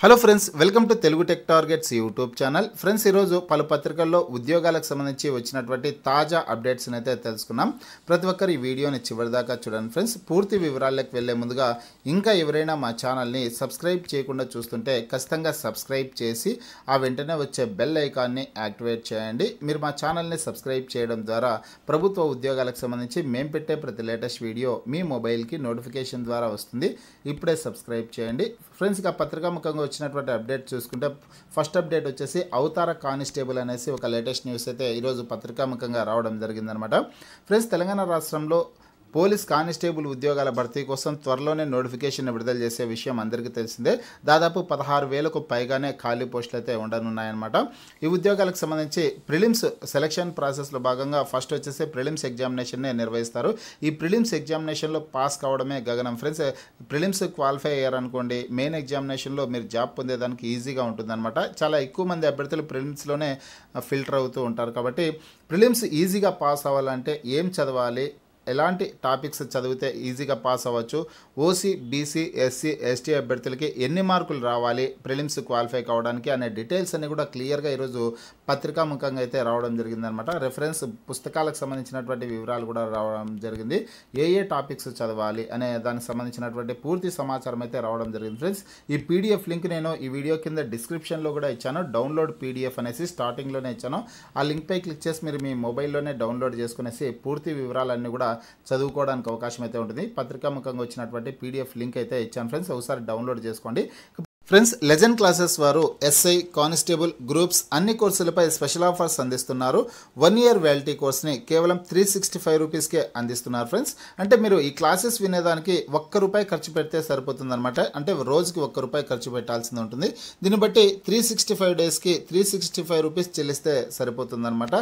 hello friends welcome to Telugu tech targets YouTube channel friends ఈరోజు పలు పత్రికల్లో ఉద్యోగాలకు సంబంధించి వచ్చినటువంటి తాజా అప్డేట్స్ని అయితే తెలుసుకున్నాం ప్రతి ఒక్కరు ఈ వీడియోని చివరిదాకా చూడండి ఫ్రెండ్స్ పూర్తి వివరాలకు వెళ్లే ముందుగా ఇంకా ఎవరైనా మా ఛానల్ని సబ్స్క్రైబ్ చేయకుండా చూస్తుంటే ఖచ్చితంగా సబ్స్క్రైబ్ చేసి ఆ వెంటనే వచ్చే బెల్ ఐకాన్ని యాక్టివేట్ చేయండి మీరు మా ఛానల్ని సబ్స్క్రైబ్ చేయడం ద్వారా ప్రభుత్వ ఉద్యోగాలకు సంబంధించి మేము పెట్టే ప్రతి లేటెస్ట్ వీడియో మీ మొబైల్కి నోటిఫికేషన్ ద్వారా వస్తుంది ఇప్పుడే సబ్స్క్రైబ్ చేయండి ఫ్రెండ్స్ ఇక పత్రికాముఖంగా వచ్చినటువంటి అప్డేట్ చూసుకుంటే ఫస్ట్ అప్డేట్ వచ్చేసి అవతార కానిస్టేబుల్ అనేసి ఒక లేటెస్ట్ న్యూస్ అయితే ఈరోజు పత్రికాముఖంగా రావడం జరిగిందనమాట ఫ్రెండ్స్ తెలంగాణ రాష్ట్రంలో పోలీస్ కానిస్టేబుల్ ఉద్యోగాల భర్తీ కోసం త్వరలోనే నోటిఫికేషన్ విడుదల చేసే విషయం అందరికీ తెలిసిందే దాదాపు పదహారు వేలకు పైగానే ఖాళీ పోస్టులు అయితే ఉండనున్నాయన్నమాట ఈ ఉద్యోగాలకు సంబంధించి ప్రిలిమ్స్ సెలక్షన్ ప్రాసెస్లో భాగంగా ఫస్ట్ వచ్చేసి ప్రిలిమ్స్ ఎగ్జామినేషన్నే నిర్వహిస్తారు ఈ ప్రిలిమ్స్ ఎగ్జామినేషన్లో పాస్ కావడమే గగనం ఫ్రెండ్స్ ప్రిలిమ్స్ క్వాలిఫై అయ్యారనుకోండి మెయిన్ ఎగ్జామినేషన్లో మీరు జాబ్ పొందేదానికి ఈజీగా ఉంటుందన్నమాట చాలా ఎక్కువ మంది అభ్యర్థులు ప్రిలిమ్స్లోనే ఫిల్టర్ అవుతూ ఉంటారు కాబట్టి ప్రిలిమ్స్ ఈజీగా పాస్ అవ్వాలంటే ఏం చదవాలి ఎలాంటి టాపిక్స్ చదివితే ఈజీగా పాస్ అవ్వచ్చు ఓసీ బీసీ ఎస్సీ ఎస్టీ అభ్యర్థులకి ఎన్ని మార్కులు రావాలి ప్రిలిమ్స్ క్వాలిఫై కావడానికి అనే డీటెయిల్స్ అన్ని కూడా క్లియర్గా ఈరోజు పత్రికాముఖంగా అయితే రావడం జరిగిందనమాట రెఫరెన్స్ పుస్తకాలకు సంబంధించినటువంటి వివరాలు కూడా రావడం జరిగింది ఏ ఏ టాపిక్స్ చదవాలి అనే దానికి సంబంధించినటువంటి పూర్తి సమాచారం అయితే రావడం జరిగింది ఫ్రెండ్స్ ఈ పీడిఎఫ్ లింక్ నేను ఈ వీడియో కింద డిస్క్రిప్షన్లో కూడా ఇచ్చాను డౌన్లోడ్ పీడిఎఫ్ అనేసి స్టార్టింగ్లోనే ఇచ్చాను ఆ లింక్పై క్లిక్ చేసి మీరు మీ మొబైల్లోనే డౌన్లోడ్ చేసుకునేసి పూర్తి వివరాలన్నీ కూడా చదువుకోవడానికి అవకాశం అయితే ఉంటుంది పత్రికాముఖంగా వచ్చినటువంటి పీడిఎఫ్ లింక్ అయితే ఇచ్చాను ఫ్రెండ్స్ ఒకసారి డౌన్లోడ్ చేసుకోండి ఫ్రెండ్స్ లెజెండ్ క్లాసెస్ వారు ఎస్ఐ కానిస్టేబుల్ గ్రూప్స్ అన్ని కోర్సులపై స్పెషల్ ఆఫర్స్ అందిస్తున్నారు వన్ ఇయర్ వ్యాలిటీ కోర్స్ని కేవలం త్రీ సిక్స్టీ ఫైవ్ రూపీస్కే అందిస్తున్నారు ఫ్రెండ్స్ అంటే మీరు ఈ క్లాసెస్ వినేదానికి ఒక్క రూపాయి ఖర్చు పెడితే సరిపోతుందన్నమాట అంటే రోజుకి ఒక్క రూపాయి ఖర్చు పెట్టాల్సింది ఉంటుంది దీన్ని బట్టి త్రీ సిక్స్టీ ఫైవ్ డేస్కి త్రీ సిక్స్టీ ఫైవ్ రూపీస్ చెల్లిస్తే సరిపోతుందన్నమాట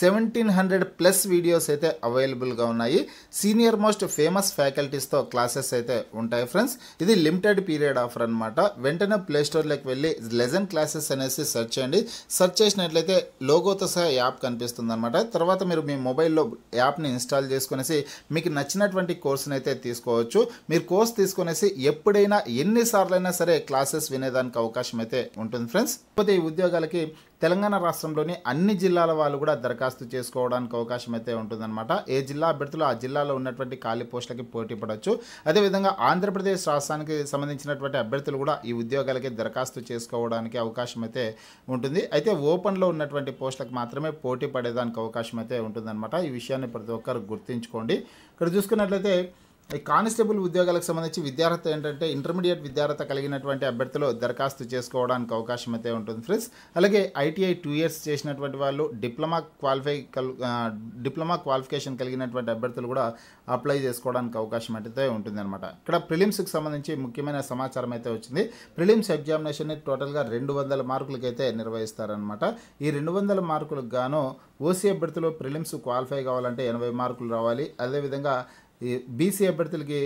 సెవెంటీన్ హండ్రెడ్ ప్లస్ వీడియోస్ అయితే అవైలబుల్గా ఉన్నాయి సీనియర్ మోస్ట్ ఫేమస్ ఫ్యాకల్టీస్తో క్లాసెస్ అయితే ఉంటాయి ఫ్రెండ్స్ ఇది లిమిటెడ్ పీరియడ్ ఆఫర్ అనమాట వెంటనే ఎక్కడైనా ప్లే స్టోర్లోకి వెళ్ళి లెజన్ క్లాసెస్ అనేసి సెర్చ్ చేయండి సెర్చ్ చేసినట్లయితే లోగోతో సహా యాప్ కనిపిస్తుంది అనమాట తర్వాత మీరు మీ మొబైల్లో యాప్ని ఇన్స్టాల్ చేసుకునేసి మీకు నచ్చినటువంటి కోర్సుని అయితే తీసుకోవచ్చు మీరు కోర్స్ తీసుకునేసి ఎప్పుడైనా ఎన్నిసార్లైనా సరే క్లాసెస్ వినేదానికి అవకాశం అయితే ఉంటుంది ఫ్రెండ్స్ కాకపోతే ఈ ఉద్యోగాలకి తెలంగాణ రాష్ట్రంలోని అన్ని జిల్లాల వాళ్ళు కూడా దరఖాస్తు చేసుకోవడానికి అవకాశం అయితే ఉంటుందన్నమాట ఏ జిల్లా అభ్యర్థులు ఆ జిల్లాలో ఉన్నటువంటి ఖాళీ పోస్టులకి పోటీ పడవచ్చు అదేవిధంగా ఆంధ్రప్రదేశ్ రాష్ట్రానికి సంబంధించినటువంటి అభ్యర్థులు కూడా ఈ ఉద్యోగాలకి దరఖాస్తు చేసుకోవడానికి అవకాశం అయితే ఉంటుంది అయితే ఓపెన్లో ఉన్నటువంటి పోస్టులకు మాత్రమే పోటీ పడేదానికి అవకాశం అయితే ఉంటుందన్నమాట ఈ విషయాన్ని ప్రతి ఒక్కరు గుర్తుంచుకోండి ఇక్కడ చూసుకున్నట్లయితే ఈ కానిస్టేబుల్ ఉద్యోగాలకు సంబంధించి విద్యార్హత ఏంటంటే ఇంటర్మీడియట్ విద్యార్హత కలిగినటువంటి అభ్యర్థులు దరఖాస్తు చేసుకోవడానికి అవకాశం అయితే ఉంటుంది ఫ్రెండ్స్ అలాగే ఐటీఐ టూ ఇయర్స్ చేసినటువంటి వాళ్ళు డిప్లొమా క్వాలిఫై డిప్లొమా క్వాలిఫికేషన్ కలిగినటువంటి అభ్యర్థులు కూడా అప్లై చేసుకోవడానికి అవకాశం అయితే అనమాట ఇక్కడ ప్రిలిమ్స్కి సంబంధించి ముఖ్యమైన సమాచారం అయితే వచ్చింది ప్రిలిమ్స్ ఎగ్జామినేషన్ని టోటల్గా రెండు వందల మార్కులకైతే నిర్వహిస్తారనమాట ఈ రెండు వందల మార్కులకు గాను ఓసీ అభ్యర్థులు ప్రిలిమ్స్ క్వాలిఫై కావాలంటే ఎనభై మార్కులు రావాలి అదేవిధంగా ఈ బీసీ అభ్యర్థులకి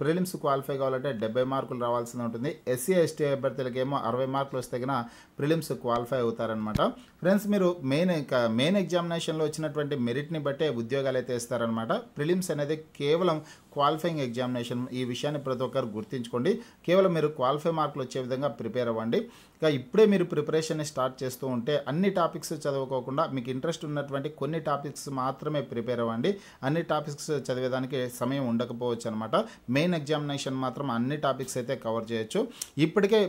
ప్రిలిమ్స్ క్వాలిఫై కావాలంటే డెబ్బై మార్కులు రావాల్సి ఉంటుంది ఎస్సీ ఎస్టీ అభ్యర్థులకి ఏమో అరవై మార్కులు వస్తే కన్నా ప్రిలిమ్స్ క్వాలిఫై అవుతారనమాట ఫ్రెండ్స్ మీరు మెయిన్ మెయిన్ ఎగ్జామినేషన్లో వచ్చినటువంటి మెరిట్ని బట్టే ఉద్యోగాలు అయితే ఇస్తారనమాట ప్రిలిమ్స్ అనేది కేవలం క్వాలిఫైయింగ్ ఎగ్జామినేషన్ ఈ విషయాన్ని ప్రతి ఒక్కరు గుర్తించుకోండి కేవలం మీరు క్వాలిఫై మార్కులు వచ్చే విధంగా ప్రిపేర్ అవ్వండి ఇక ఇప్పుడే మీరు ప్రిపరేషన్ని స్టార్ట్ చేస్తూ ఉంటే అన్ని టాపిక్స్ చదువుకోకుండా మీకు ఇంట్రెస్ట్ ఉన్నటువంటి కొన్ని టాపిక్స్ మాత్రమే ప్రిపేర్ అవ్వండి అన్ని టాపిక్స్ చదివేదానికి సమయం ఉండకపోవచ్చు అనమాట మెయిన్ ఎగ్జామినేషన్ మాత్రం అన్ని టాపిక్స్ అయితే కవర్ చేయొచ్చు ఇప్పటికే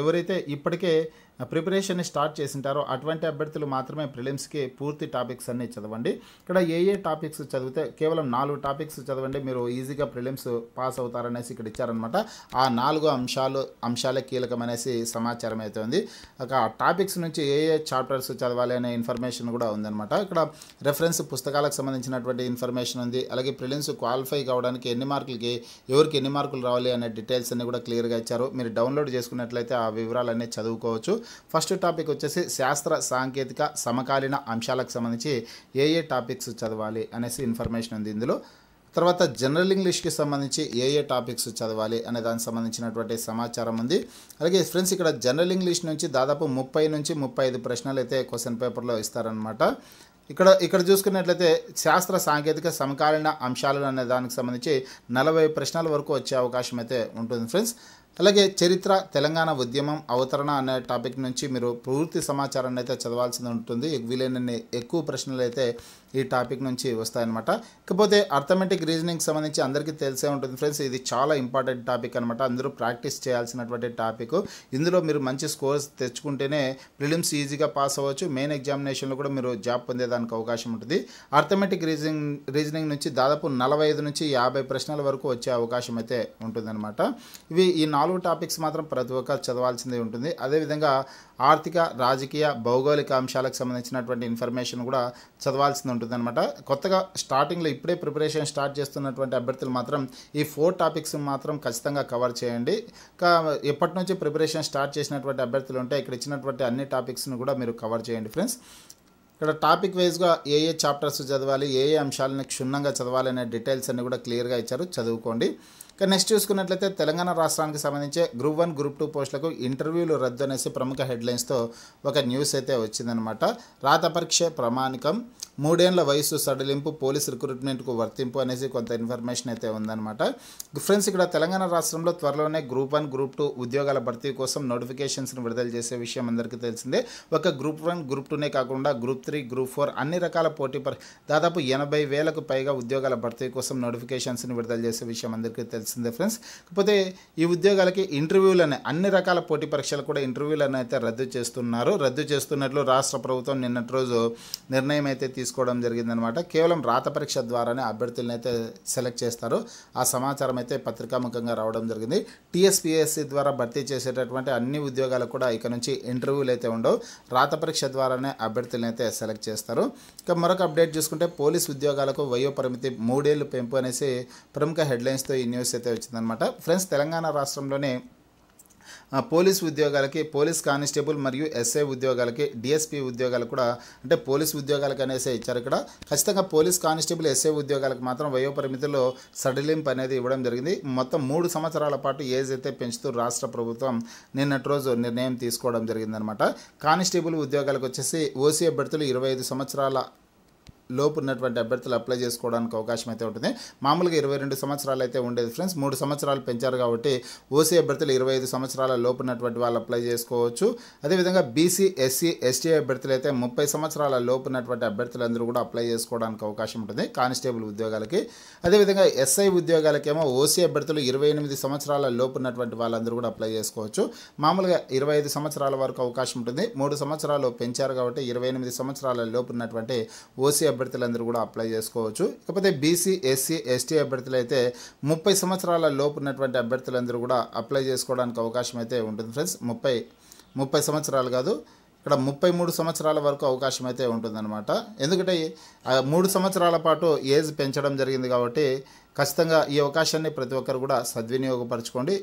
ఎవరైతే ఇప్పటికే ప్రిపరేషన్ని స్టార్ట్ చేసింటారో అటువంటి అభ్యర్థులు మాత్రమే ప్రిలిమ్స్కి పూర్తి టాపిక్స్ అన్నీ చదవండి ఇక్కడ ఏ ఏ టాపిక్స్ చదివితే కేవలం నాలుగు టాపిక్స్ చదవండి మీరు ఈజీగా ప్రిలిమ్స్ పాస్ అవుతారనేసి ఇక్కడ ఇచ్చారనమాట ఆ నాలుగు అంశాలు అంశాలే కీలకమనేసి సమాచారం అయితే ఉంది ఒక టాపిక్స్ నుంచి ఏ ఏ చాప్టర్స్ చదవాలి అనే ఇన్ఫర్మేషన్ కూడా ఉందన్నమాట ఇక్కడ రెఫరెన్స్ పుస్తకాలకు సంబంధించినటువంటి ఇన్ఫర్మేషన్ ఉంది అలాగే ప్రిలిమ్స్ క్వాలిఫై కావడానికి ఎన్ని మార్కులకి ఎవరికి ఎన్ని మార్కులు రావాలి అనే డీటెయిల్స్ అన్ని కూడా క్లియర్గా ఇచ్చారు మీరు డౌన్లోడ్ చేసుకున్నట్లయితే ఆ వివరాలన్నీ చదువుకోవచ్చు ఫస్ట్ టాపిక్ వచ్చేసి శాస్త్ర సాంకేతిక సమకాలీన అంశాలకు సంబంధించి ఏ ఏ టాపిక్స్ చదవాలి అనేసి ఇన్ఫర్మేషన్ ఉంది ఇందులో తర్వాత జనరల్ ఇంగ్లీష్కి సంబంధించి ఏ ఏ టాపిక్స్ చదవాలి అనే దానికి సంబంధించినటువంటి సమాచారం ఉంది అలాగే ఫ్రెండ్స్ ఇక్కడ జనరల్ ఇంగ్లీష్ నుంచి దాదాపు ముప్పై నుంచి ముప్పై ఐదు ప్రశ్నలు అయితే క్వశ్చన్ పేపర్లో ఇస్తారనమాట ఇక్కడ ఇక్కడ చూసుకున్నట్లయితే శాస్త్ర సాంకేతిక సమకాలీన అంశాలు అనే దానికి సంబంధించి నలభై ప్రశ్నల వరకు వచ్చే అవకాశం అయితే ఉంటుంది ఫ్రెండ్స్ అలాగే చరిత్ర తెలంగాణ ఉద్యమం అవతరణ అనే టాపిక్ నుంచి మీరు పూర్తి సమాచారాన్ని అయితే చదవాల్సింది ఉంటుంది వీలైనన్ని ఎక్కువ ప్రశ్నలు అయితే ఈ టాపిక్ నుంచి వస్తాయన్నమాట ఇకపోతే అర్థమెటిక్ రీజనింగ్ సంబంధించి అందరికీ తెలిసే ఉంటుంది ఫ్రెండ్స్ ఇది చాలా ఇంపార్టెంట్ టాపిక్ అనమాట అందరూ ప్రాక్టీస్ చేయాల్సినటువంటి టాపిక్ ఇందులో మీరు మంచి స్కోర్స్ తెచ్చుకుంటేనే ప్రిలిమ్స్ ఈజీగా పాస్ అవ్వచ్చు మెయిన్ ఎగ్జామినేషన్లో కూడా మీరు జాబ్ పొందేదానికి అవకాశం ఉంటుంది అర్థమెటిక్ రీజనింగ్ రీజనింగ్ నుంచి దాదాపు నలభై ఐదు నుంచి యాభై ప్రశ్నల వరకు వచ్చే అవకాశం అయితే ఉంటుందన్నమాట ఇవి ఈ నాలుగు నాలుగు టాపిక్స్ మాత్రం ప్రతి ఒక్కరు చదవాల్సిందే ఉంటుంది అదేవిధంగా ఆర్థిక రాజకీయ భౌగోళిక అంశాలకు సంబంధించినటువంటి ఇన్ఫర్మేషన్ కూడా చదవాల్సింది ఉంటుంది అనమాట కొత్తగా స్టార్టింగ్లో ఇప్పుడే ప్రిపరేషన్ స్టార్ట్ చేస్తున్నటువంటి అభ్యర్థులు మాత్రం ఈ ఫోర్ టాపిక్స్ మాత్రం ఖచ్చితంగా కవర్ చేయండి ఎప్పటి నుంచి ప్రిపరేషన్ స్టార్ట్ చేసినటువంటి అభ్యర్థులు ఉంటే ఇక్కడ ఇచ్చినటువంటి అన్ని టాపిక్స్ను కూడా మీరు కవర్ చేయండి ఫ్రెండ్స్ ఇక్కడ టాపిక్ వైజ్గా ఏ ఏ చాప్టర్స్ చదవాలి ఏ ఏ అంశాలను క్షుణ్ణంగా చదవాలనే డీటెయిల్స్ అన్ని కూడా క్లియర్గా ఇచ్చారు చదువుకోండి ఇక నెక్స్ట్ చూసుకున్నట్లయితే తెలంగాణ రాష్ట్రానికి సంబంధించి గ్రూప్ వన్ గ్రూప్ టూ పోస్టులకు ఇంటర్వ్యూలు రద్దు అనేసి ప్రముఖ హెడ్లైన్స్తో ఒక న్యూస్ అయితే వచ్చిందనమాట రాత పరీక్ష ప్రమాణికం మూడేళ్ల వయసు సడలింపు పోలీస్ రిక్రూట్మెంట్కు వర్తింపు అనేసి కొంత ఇన్ఫర్మేషన్ అయితే ఉందన్నమాట ఫ్రెండ్స్ ఇక్కడ తెలంగాణ రాష్ట్రంలో త్వరలోనే గ్రూప్ వన్ గ్రూప్ టూ ఉద్యోగాల భర్తీ కోసం నోటిఫికేషన్స్ను విడుదల చేసే విషయం అందరికీ తెలిసిందే ఒక గ్రూప్ వన్ గ్రూప్ టూనే కాకుండా గ్రూప్ త్రీ గ్రూప్ ఫోర్ అన్ని రకాల పోటీ పరి దాదాపు ఎనభై వేలకు పైగా ఉద్యోగాల భర్తీ కోసం నోటిఫికేషన్స్ని విడుదల చేసే విషయం అందరికీ తెలిసింది తెలిసిందే ఫ్రెండ్స్ కాకపోతే ఈ ఉద్యోగాలకి ఇంటర్వ్యూలు అనే అన్ని రకాల పోటీ పరీక్షలు కూడా ఇంటర్వ్యూలను అయితే రద్దు చేస్తున్నారు రద్దు చేస్తున్నట్లు రాష్ట్ర ప్రభుత్వం నిన్నటి రోజు నిర్ణయం అయితే తీసుకోవడం జరిగిందనమాట కేవలం రాత పరీక్ష ద్వారానే అభ్యర్థులను అయితే సెలెక్ట్ చేస్తారు ఆ సమాచారం అయితే పత్రికాముఖంగా రావడం జరిగింది టీఎస్పిఎస్సి ద్వారా భర్తీ చేసేటటువంటి అన్ని ఉద్యోగాలకు కూడా ఇక నుంచి ఇంటర్వ్యూలు అయితే ఉండవు రాత పరీక్ష ద్వారానే అభ్యర్థులను అయితే సెలెక్ట్ చేస్తారు ఇక మరొక అప్డేట్ చూసుకుంటే పోలీస్ ఉద్యోగాలకు వయో పరిమితి మూడేళ్లు పెంపు అనేసి ప్రముఖ హెడ్లైన్స్తో ఈ న్యూస్ అయితే వచ్చిందనమాట ఫ్రెండ్స్ తెలంగాణ రాష్ట్రంలోనే పోలీస్ ఉద్యోగాలకి పోలీస్ కానిస్టేబుల్ మరియు ఎస్ఐ ఉద్యోగాలకి డిఎస్పి ఉద్యోగాలు కూడా అంటే పోలీస్ ఉద్యోగాలకు అనేసి ఇచ్చారు ఇక్కడ ఖచ్చితంగా పోలీస్ కానిస్టేబుల్ ఎస్ఐ ఉద్యోగాలకు మాత్రం వయో పరిమితిలో సడలింపు అనేది ఇవ్వడం జరిగింది మొత్తం మూడు సంవత్సరాల పాటు ఏజ్ అయితే పెంచుతూ రాష్ట్ర ప్రభుత్వం నిన్నటి రోజు నిర్ణయం తీసుకోవడం జరిగిందనమాట కానిస్టేబుల్ ఉద్యోగాలకు వచ్చేసి ఓసీఏ అభ్యర్థులు ఇరవై ఐదు సంవత్సరాల లోపు ఉన్నటువంటి అభ్యర్థులు అప్లై చేసుకోవడానికి అవకాశం అయితే ఉంటుంది మామూలుగా ఇరవై రెండు సంవత్సరాలు అయితే ఉండేది ఫ్రెండ్స్ మూడు సంవత్సరాలు పెంచారు కాబట్టి ఓసీ అభ్యర్థులు ఇరవై ఐదు సంవత్సరాల లోపు ఉన్నటువంటి వాళ్ళు అప్లై చేసుకోవచ్చు అదేవిధంగా బీసీ ఎస్సీ ఎస్టీ అభ్యర్థులు అయితే ముప్పై సంవత్సరాల లోపు ఉన్నటువంటి అభ్యర్థులందరూ కూడా అప్లై చేసుకోవడానికి అవకాశం ఉంటుంది కానిస్టేబుల్ ఉద్యోగాలకి అదేవిధంగా ఎస్ఐ ఉద్యోగాలకేమో ఓసీ అభ్యర్థులు ఇరవై ఎనిమిది సంవత్సరాల లోపు ఉన్నటువంటి వాళ్ళందరూ కూడా అప్లై చేసుకోవచ్చు మామూలుగా ఇరవై ఐదు సంవత్సరాల వరకు అవకాశం ఉంటుంది మూడు సంవత్సరాలు పెంచారు కాబట్టి ఇరవై ఎనిమిది సంవత్సరాల లోపు ఉన్నటువంటి ఓసీ అభ్యర్థులందరూ కూడా అప్లై చేసుకోవచ్చు ఇకపోతే బీసీ ఎస్సీ ఎస్టీ అభ్యర్థులు అయితే ముప్పై సంవత్సరాల లోపు ఉన్నటువంటి అభ్యర్థులందరూ కూడా అప్లై చేసుకోవడానికి అవకాశం అయితే ఉంటుంది ఫ్రెండ్స్ ముప్పై ముప్పై సంవత్సరాలు కాదు ఇక్కడ ముప్పై మూడు సంవత్సరాల వరకు అవకాశం అయితే ఉంటుందన్నమాట ఎందుకంటే మూడు సంవత్సరాల పాటు ఏజ్ పెంచడం జరిగింది కాబట్టి ఖచ్చితంగా ఈ అవకాశాన్ని ప్రతి ఒక్కరు కూడా సద్వినియోగపరచుకోండి